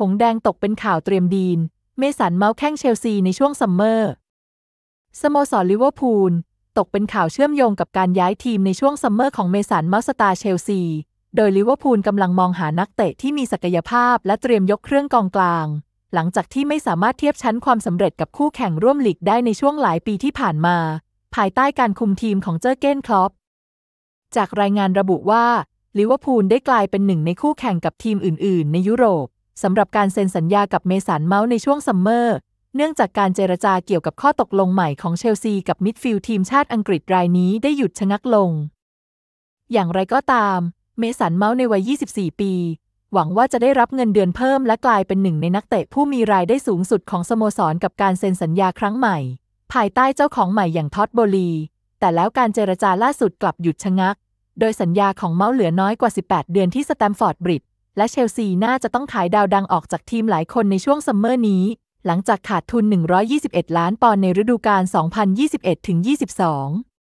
หงแดงตกเป็นข่าวเตรียมดีน เมสันเมาส์แข้งเชลซีในช่วงซัมเมอร์สโมสรลิเวอร์พูลตกเป็นข่าวเชื่อมโยงกับการย้ายทีมในช่วงซัมเมอร์ของเมสันเมาส์สตาร์เชลซี โดยลิเวอร์พูลกำลังมองหานักเตะที่มีศักยภาพและเตรียมยกเครื่องกองกลาง หลังจากที่ไม่สามารถเทียบชั้นความสำเร็จกับคู่แข่งร่วมหลีกได้ในช่วงหลายปีที่ผ่านมา ภายใต้การคุมทีมของเจอเก้นคลอป จากรายงานระบุว่า ลิเวอร์พูลได้กลายเป็นหนึ่งในคู่แข่งกับทีมอื่นๆ ในยุโรปสำหรับการเซ็นสัญญากับเมสันเมาส์ในช่วงซัมเมอร์ เนื่องจากการเจรจาเกี่ยวกับข้อตกลงใหม่ของเชลซีกับมิดฟิลด์ทีมชาติอังกฤษรายนี้ได้หยุดชะงักลง อย่างไรก็ตาม เมสันเมาส์ในวัย 24 ปี หวังว่าจะได้รับเงินเดือนเพิ่มและกลายเป็นหนึ่งในนักเตะ ผู้มีรายได้สูงสุดของสโมสรกับการเซ็นสัญญาครั้งใหม่ภายใต้เจ้าของใหม่อย่างท็อตโบลีแต่แล้วการเจรจาล่าสุดกลับหยุดชะงัก โดยสัญญาของเมาส์เหลือน้อยกว่า 18 เดือนที่สแตมฟอร์ดบริดและเชลซีน่าจะต้องขายดาวดังออกจากทีมหลายคนในช่วงซัมเมอร์นี้ หลังจากขาดทุน 121 ล้านปอนด์ในฤดูกาล 2021-22